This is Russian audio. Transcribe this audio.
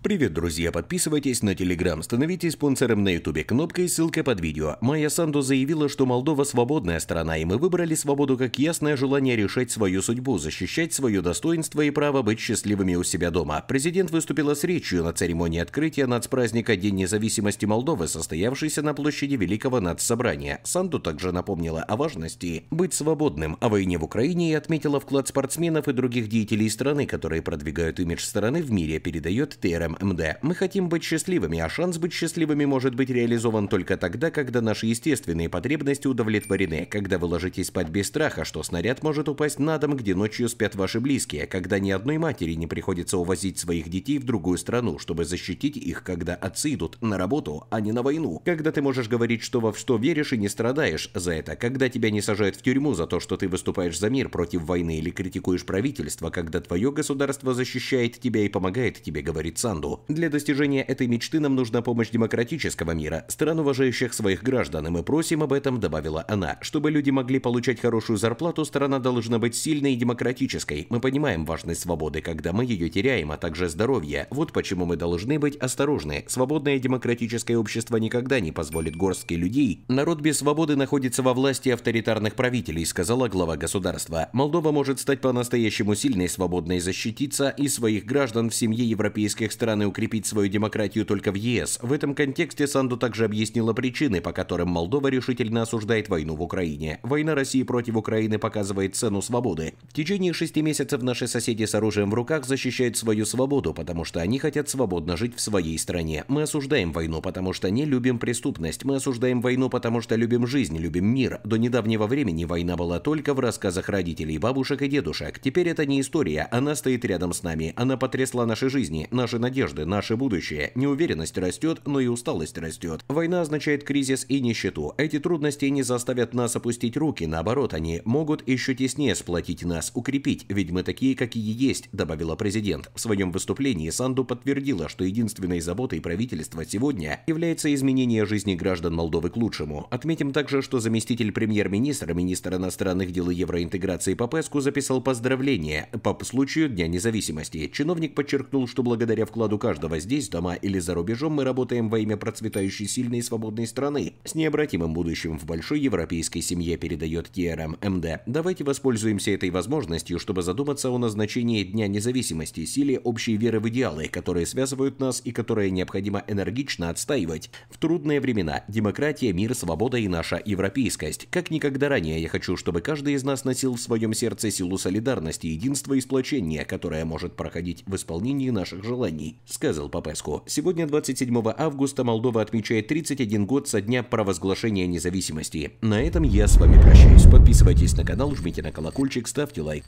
Привет, друзья! Подписывайтесь на Телеграм, становитесь спонсором на Ютубе кнопкой, ссылка под видео. Майя Санду заявила, что Молдова свободная страна, и мы выбрали свободу как ясное желание решать свою судьбу, защищать свое достоинство и право быть счастливыми у себя дома. Президент выступила с речью на церемонии открытия нацпраздника День независимости Молдовы, состоявшейся на площади Великого нацсобрания. Санду также напомнила о важности быть свободным о войне в Украине и отметила вклад спортсменов и других деятелей страны, которые продвигают имидж страны в мире, передает ТР делаем, МД. Мы хотим быть счастливыми, а шанс быть счастливыми может быть реализован только тогда, когда наши естественные потребности удовлетворены, когда вы ложитесь спать без страха, что снаряд может упасть на дом, где ночью спят ваши близкие, когда ни одной матери не приходится увозить своих детей в другую страну, чтобы защитить их, когда отцы идут на работу, а не на войну, когда ты можешь говорить, что во что веришь и не страдаешь за это, когда тебя не сажают в тюрьму за то, что ты выступаешь за мир против войны или критикуешь правительство, когда твое государство защищает тебя и помогает тебе, говорит Сан. Руанду. Для достижения этой мечты нам нужна помощь демократического мира, стран, уважающих своих граждан, и мы просим об этом, добавила она. Чтобы люди могли получать хорошую зарплату, страна должна быть сильной и демократической. Мы понимаем важность свободы, когда мы ее теряем, а также здоровье. Вот почему мы должны быть осторожны. Свободное демократическое общество никогда не позволит горстке людей. Народ без свободы находится во власти авторитарных правителей, сказала глава государства. Молдова может стать по-настоящему сильной, свободной защититься и своих граждан в семье европейских стран страны укрепить свою демократию только в ЕС. В этом контексте Санду также объяснила причины, по которым Молдова решительно осуждает войну в Украине. Война России против Украины показывает цену свободы. В течение шести месяцев наши соседи с оружием в руках защищают свою свободу, потому что они хотят свободно жить в своей стране. Мы осуждаем войну, потому что не любим преступность. Мы осуждаем войну, потому что любим жизнь, любим мир. До недавнего времени война была только в рассказах родителей, бабушек и дедушек. Теперь это не история, она стоит рядом с нами. Она потрясла наши жизни, наши надежды надежды, наше будущее. Неуверенность растет, но и усталость растет. Война означает кризис и нищету. Эти трудности не заставят нас опустить руки, наоборот, они могут еще теснее сплотить нас, укрепить, ведь мы такие, какие есть, добавила президент. В своем выступлении Санду подтвердила, что единственной заботой правительства сегодня является изменение жизни граждан Молдовы к лучшему. Отметим также, что заместитель премьер-министра, министр иностранных дел и евроинтеграции Попеску записал поздравления по случаю Дня независимости. Чиновник подчеркнул, что благодаря вкладу вкладу каждого здесь, дома или за рубежом мы работаем во имя процветающей, сильной и свободной страны с необратимым будущим в большой европейской семье, передает ТРМ-МД. Давайте воспользуемся этой возможностью, чтобы задуматься о назначении Дня независимости, силе общей веры в идеалы, которые связывают нас и которые необходимо энергично отстаивать. В трудные времена демократия, мир, свобода и наша европейскость. Как никогда ранее я хочу, чтобы каждый из нас носил в своем сердце силу солидарности, единства и сплочения, которое может проходить в исполнении наших желаний. – сказал Папеску. Сегодня, 27 августа, Молдова отмечает 31 год со дня провозглашения независимости. На этом я с вами прощаюсь. Подписывайтесь на канал, жмите на колокольчик, ставьте лайк.